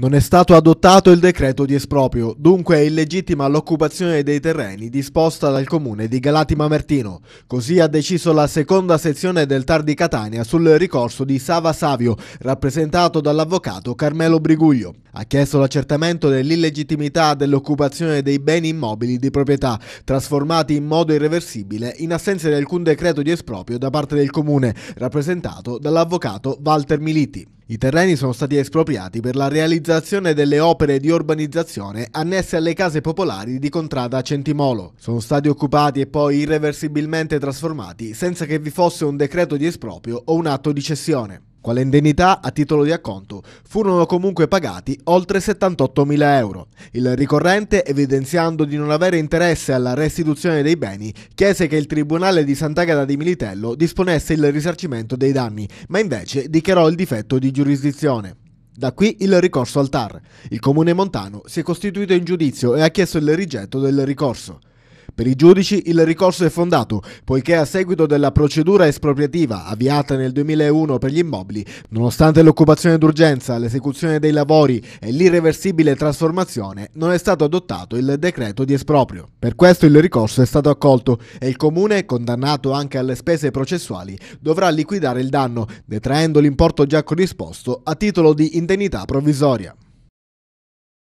Non è stato adottato il decreto di esproprio, dunque è illegittima l'occupazione dei terreni disposta dal comune di Galati Mamertino. Così ha deciso la seconda sezione del TAR di Catania sul ricorso di Sava Savio, rappresentato dall'avvocato Carmelo Briguglio. Ha chiesto l'accertamento dell'illegittimità dell'occupazione dei beni immobili di proprietà, trasformati in modo irreversibile in assenza di alcun decreto di esproprio da parte del comune, rappresentato dall'avvocato Walter Militi. I terreni sono stati espropriati per la realizzazione delle opere di urbanizzazione annesse alle case popolari di Contrada Centimolo. Sono stati occupati e poi irreversibilmente trasformati senza che vi fosse un decreto di esproprio o un atto di cessione le indennità a titolo di acconto, furono comunque pagati oltre 78.000 euro. Il ricorrente, evidenziando di non avere interesse alla restituzione dei beni, chiese che il Tribunale di Sant'Agata di Militello disponesse il risarcimento dei danni, ma invece dichiarò il difetto di giurisdizione. Da qui il ricorso al TAR. Il comune montano si è costituito in giudizio e ha chiesto il rigetto del ricorso. Per i giudici il ricorso è fondato, poiché a seguito della procedura espropriativa avviata nel 2001 per gli immobili, nonostante l'occupazione d'urgenza, l'esecuzione dei lavori e l'irreversibile trasformazione, non è stato adottato il decreto di esproprio. Per questo il ricorso è stato accolto e il comune, condannato anche alle spese processuali, dovrà liquidare il danno, detraendo l'importo già corrisposto a titolo di indennità provvisoria.